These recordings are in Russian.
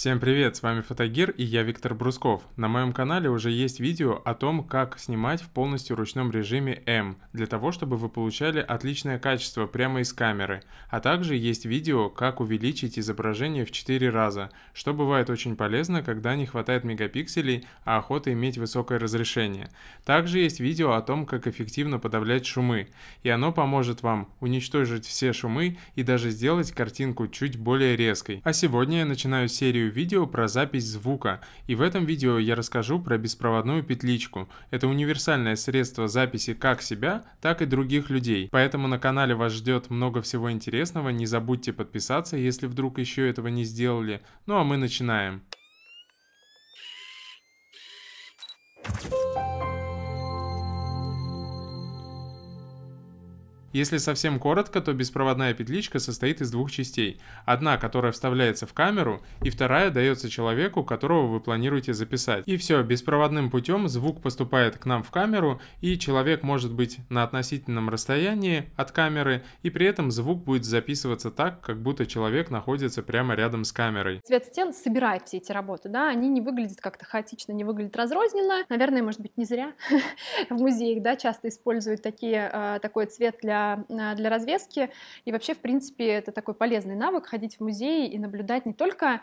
Всем привет, с вами Фотогир и я Виктор Брусков. На моем канале уже есть видео о том, как снимать в полностью ручном режиме M, для того, чтобы вы получали отличное качество прямо из камеры. А также есть видео, как увеличить изображение в 4 раза, что бывает очень полезно, когда не хватает мегапикселей, а охота иметь высокое разрешение. Также есть видео о том, как эффективно подавлять шумы, и оно поможет вам уничтожить все шумы и даже сделать картинку чуть более резкой. А сегодня я начинаю серию видео про запись звука, и в этом видео я расскажу про беспроводную петличку. Это универсальное средство записи как себя, так и других людей. Поэтому на канале вас ждет много всего интересного, не забудьте подписаться, если вдруг еще этого не сделали. Ну а мы начинаем. Если совсем коротко, то беспроводная петличка состоит из двух частей. Одна, которая вставляется в камеру, и вторая дается человеку, которого вы планируете записать. И все, беспроводным путем звук поступает к нам в камеру, и человек может быть на относительном расстоянии от камеры, и при этом звук будет записываться так, как будто человек находится прямо рядом с камерой. Цвет стен собирает все эти работы, да, они не выглядят как-то хаотично, не выглядят разрозненно. Наверное, может быть, не зря в музеях, да, часто используют такие, э, такой цвет для а, для, развески. И вообще, в принципе, это такой полезный навык ходить в музей и наблюдать не только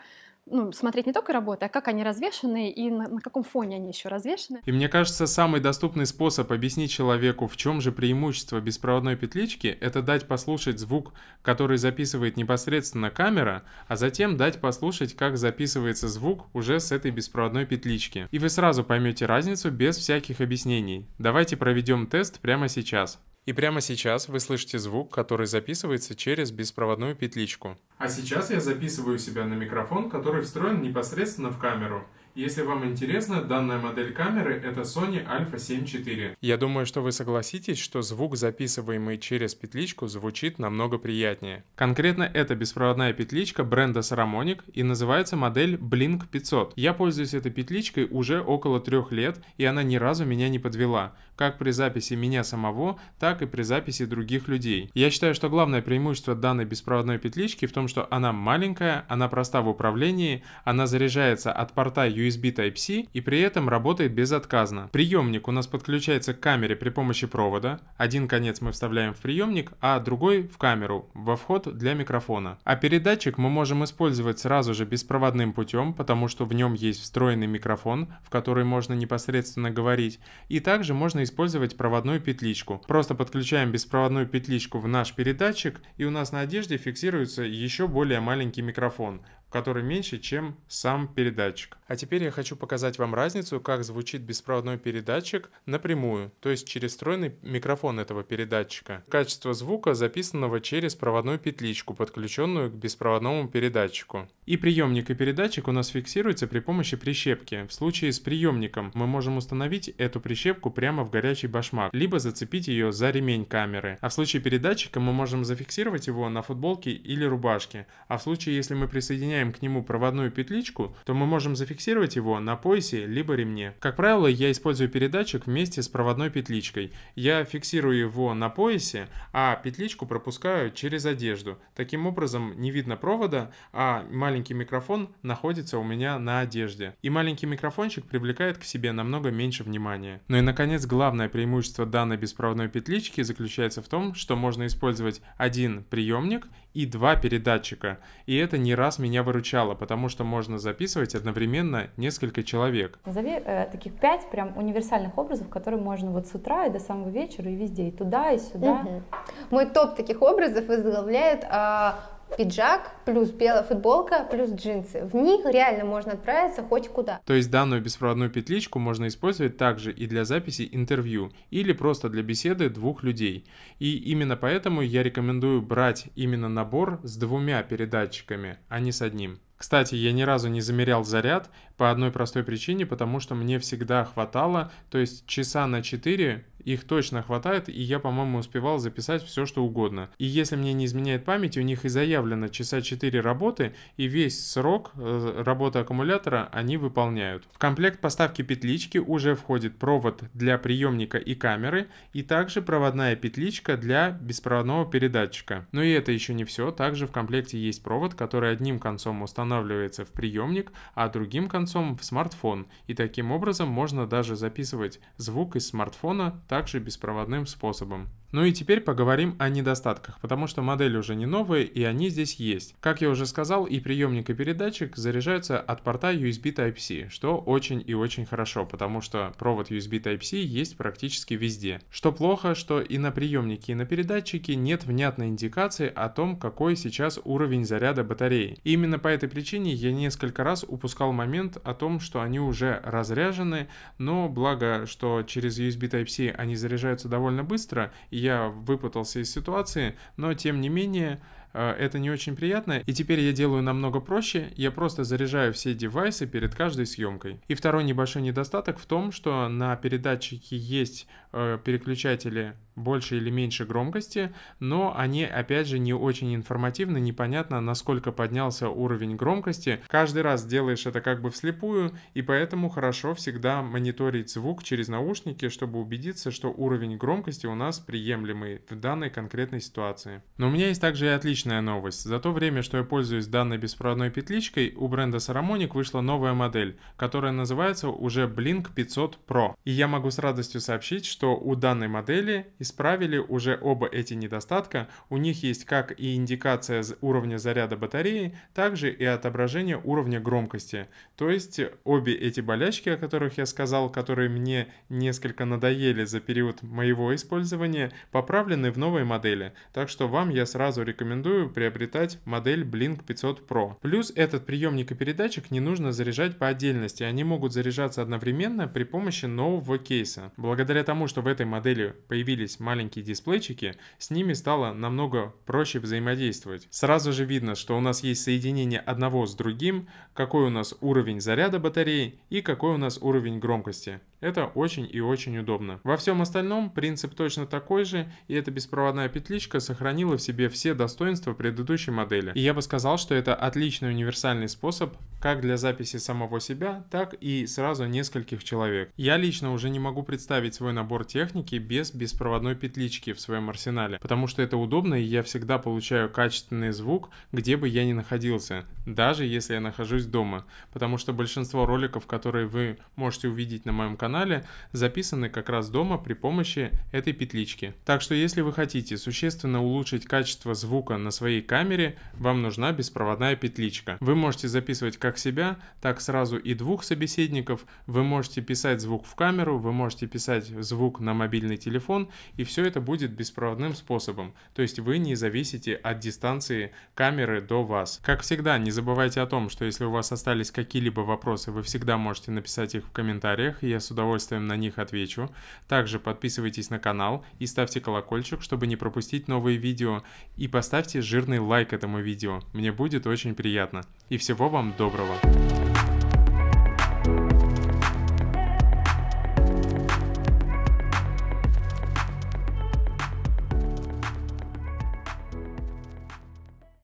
ну, смотреть не только работы, а как они развешены и на, на каком фоне они еще развешены. И мне кажется, самый доступный способ объяснить человеку, в чем же преимущество беспроводной петлички, это дать послушать звук, который записывает непосредственно камера, а затем дать послушать, как записывается звук уже с этой беспроводной петлички. И вы сразу поймете разницу без всяких объяснений. Давайте проведем тест прямо сейчас. И прямо сейчас вы слышите звук, который записывается через беспроводную петличку. А сейчас я записываю себя на микрофон, который встроен непосредственно в камеру – если вам интересно, данная модель камеры это Sony Alpha 7 IV. Я думаю, что вы согласитесь, что звук, записываемый через петличку, звучит намного приятнее. Конкретно это беспроводная петличка бренда Saramonic и называется модель Blink 500. Я пользуюсь этой петличкой уже около трех лет, и она ни разу меня не подвела, как при записи меня самого, так и при записи других людей. Я считаю, что главное преимущество данной беспроводной петлички в том, что она маленькая, она проста в управлении, она заряжается от порта USB USB Type-C и при этом работает безотказно. Приемник у нас подключается к камере при помощи провода. Один конец мы вставляем в приемник, а другой в камеру, во вход для микрофона. А передатчик мы можем использовать сразу же беспроводным путем, потому что в нем есть встроенный микрофон, в который можно непосредственно говорить. И также можно использовать проводную петличку. Просто подключаем беспроводную петличку в наш передатчик и у нас на одежде фиксируется еще более маленький микрофон который меньше, чем сам передатчик. А теперь я хочу показать вам разницу, как звучит беспроводной передатчик напрямую, то есть через встроенный микрофон этого передатчика. Качество звука, записанного через проводную петличку, подключенную к беспроводному передатчику. И приемник и передатчик у нас фиксируются при помощи прищепки. В случае с приемником мы можем установить эту прищепку прямо в горячий башмак, либо зацепить ее за ремень камеры. А в случае передатчика мы можем зафиксировать его на футболке или рубашке. А в случае, если мы присоединяем присоединяем к нему проводную петличку, то мы можем зафиксировать его на поясе либо ремне. Как правило, я использую передатчик вместе с проводной петличкой. Я фиксирую его на поясе, а петличку пропускаю через одежду. Таким образом, не видно провода, а маленький микрофон находится у меня на одежде. И маленький микрофончик привлекает к себе намного меньше внимания. Ну и, наконец, главное преимущество данной беспроводной петлички заключается в том, что можно использовать один приемник и два передатчика. И это не раз меня выручало, потому что можно записывать одновременно несколько человек. Назови э, таких пять прям универсальных образов, которые можно вот с утра и до самого вечера и везде, и туда, и сюда. Угу. Мой топ таких образов возглавляет э, а, Пиджак плюс белая футболка плюс джинсы. В них реально можно отправиться хоть куда. То есть данную беспроводную петличку можно использовать также и для записи интервью или просто для беседы двух людей. И именно поэтому я рекомендую брать именно набор с двумя передатчиками, а не с одним. Кстати, я ни разу не замерял заряд по одной простой причине, потому что мне всегда хватало, то есть часа на 4 их точно хватает, и я, по-моему, успевал записать все, что угодно. И если мне не изменяет память, у них и заявлено часа 4 работы, и весь срок э, работы аккумулятора они выполняют. В комплект поставки петлички уже входит провод для приемника и камеры, и также проводная петличка для беспроводного передатчика. Но и это еще не все. Также в комплекте есть провод, который одним концом устанавливается в приемник, а другим концом в смартфон. И таким образом можно даже записывать звук из смартфона также беспроводным способом. Ну и теперь поговорим о недостатках, потому что модели уже не новые и они здесь есть. Как я уже сказал, и приемник и передатчик заряжаются от порта USB Type-C, что очень и очень хорошо, потому что провод USB Type-C есть практически везде. Что плохо, что и на приемнике, и на передатчике нет внятной индикации о том, какой сейчас уровень заряда батареи. И именно по этой причине я несколько раз упускал момент о том, что они уже разряжены, но благо, что через USB Type-C они заряжаются довольно быстро, я выпутался из ситуации, но тем не менее а, это не очень приятно. И теперь я делаю намного проще, я просто заряжаю все девайсы перед каждой съемкой. И второй небольшой недостаток в том, что на передатчике есть э, переключатели больше или меньше громкости, но они, опять же, не очень информативны, непонятно, насколько поднялся уровень громкости. Каждый раз делаешь это как бы вслепую, и поэтому хорошо всегда мониторить звук через наушники, чтобы убедиться, что уровень громкости у нас приемлемый в данной конкретной ситуации. Но у меня есть также и отличный отличная новость. За то время, что я пользуюсь данной беспроводной петличкой, у бренда Saramonic вышла новая модель, которая называется уже Blink 500 Pro. И я могу с радостью сообщить, что у данной модели исправили уже оба эти недостатка. У них есть как и индикация уровня заряда батареи, также и отображение уровня громкости. То есть обе эти болячки, о которых я сказал, которые мне несколько надоели за период моего использования, поправлены в новой модели. Так что вам я сразу рекомендую рекомендую приобретать модель Blink 500 Pro. Плюс этот приемник и передатчик не нужно заряжать по отдельности, они могут заряжаться одновременно при помощи нового кейса. Благодаря тому, что в этой модели появились маленькие дисплейчики, с ними стало намного проще взаимодействовать. Сразу же видно, что у нас есть соединение одного с другим, какой у нас уровень заряда батареи и какой у нас уровень громкости. Это очень и очень удобно. Во всем остальном принцип точно такой же, и эта беспроводная петличка сохранила в себе все достоинства совершенства предыдущей модели. И я бы сказал, что это отличный универсальный способ как для записи самого себя, так и сразу нескольких человек. Я лично уже не могу представить свой набор техники без беспроводной петлички в своем арсенале, потому что это удобно и я всегда получаю качественный звук, где бы я ни находился, даже если я нахожусь дома, потому что большинство роликов, которые вы можете увидеть на моем канале, записаны как раз дома при помощи этой петлички. Так что если вы хотите существенно улучшить качество звука на на своей камере вам нужна беспроводная петличка. Вы можете записывать как себя, так сразу и двух собеседников. Вы можете писать звук в камеру, вы можете писать звук на мобильный телефон, и все это будет беспроводным способом. То есть вы не зависите от дистанции камеры до вас. Как всегда, не забывайте о том, что если у вас остались какие-либо вопросы, вы всегда можете написать их в комментариях, и я с удовольствием на них отвечу. Также подписывайтесь на канал и ставьте колокольчик, чтобы не пропустить новые видео, и поставьте жирный лайк этому видео, мне будет очень приятно. И всего вам доброго!